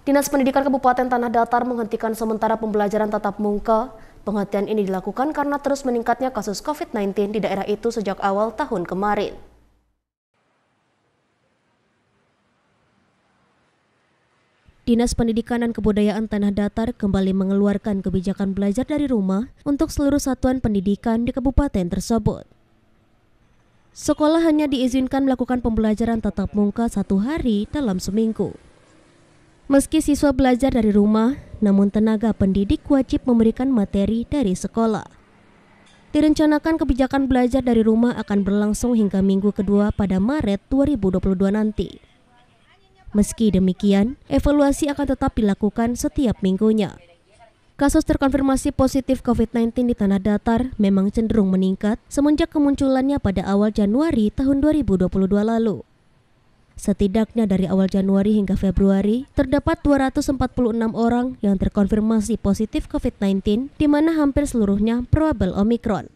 Dinas Pendidikan Kabupaten Tanah Datar menghentikan sementara pembelajaran tatap muka. Penghentian ini dilakukan karena terus meningkatnya kasus COVID-19 di daerah itu sejak awal tahun kemarin. Dinas Pendidikan dan Kebudayaan Tanah Datar kembali mengeluarkan kebijakan belajar dari rumah untuk seluruh satuan pendidikan di kabupaten tersebut. Sekolah hanya diizinkan melakukan pembelajaran tatap muka satu hari dalam seminggu. Meski siswa belajar dari rumah, namun tenaga pendidik wajib memberikan materi dari sekolah. Direncanakan kebijakan belajar dari rumah akan berlangsung hingga minggu kedua pada Maret 2022 nanti. Meski demikian, evaluasi akan tetap dilakukan setiap minggunya. Kasus terkonfirmasi positif COVID-19 di tanah datar memang cenderung meningkat semenjak kemunculannya pada awal Januari tahun 2022 lalu. Setidaknya dari awal Januari hingga Februari, terdapat 246 orang yang terkonfirmasi positif COVID-19, di mana hampir seluruhnya probable Omicron.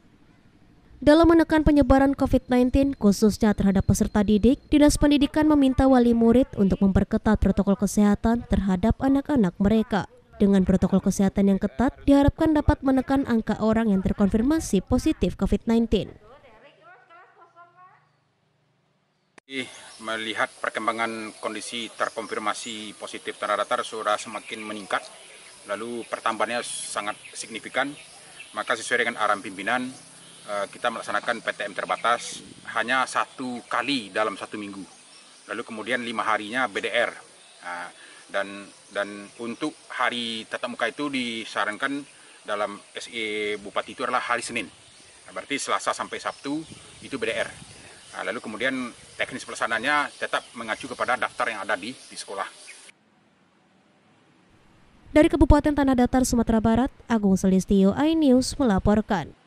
Dalam menekan penyebaran COVID-19, khususnya terhadap peserta didik, Dinas Pendidikan meminta wali murid untuk memperketat protokol kesehatan terhadap anak-anak mereka. Dengan protokol kesehatan yang ketat, diharapkan dapat menekan angka orang yang terkonfirmasi positif COVID-19. Melihat perkembangan kondisi terkonfirmasi positif tanah datar sudah semakin meningkat, lalu pertambahannya sangat signifikan, maka sesuai dengan arahan pimpinan, eh, kita melaksanakan PTM terbatas hanya satu kali dalam satu minggu. Lalu kemudian lima harinya BDR. Nah, dan dan untuk hari tatap muka itu disarankan dalam SE Bupati itu adalah hari Senin. Nah, berarti Selasa sampai Sabtu itu BDR. Nah, lalu kemudian teknis pelaksanaannya tetap mengacu kepada daftar yang ada di, di sekolah. Dari Kabupaten Tanah Datar, Sumatera Barat, Agung Selistio, iNews melaporkan.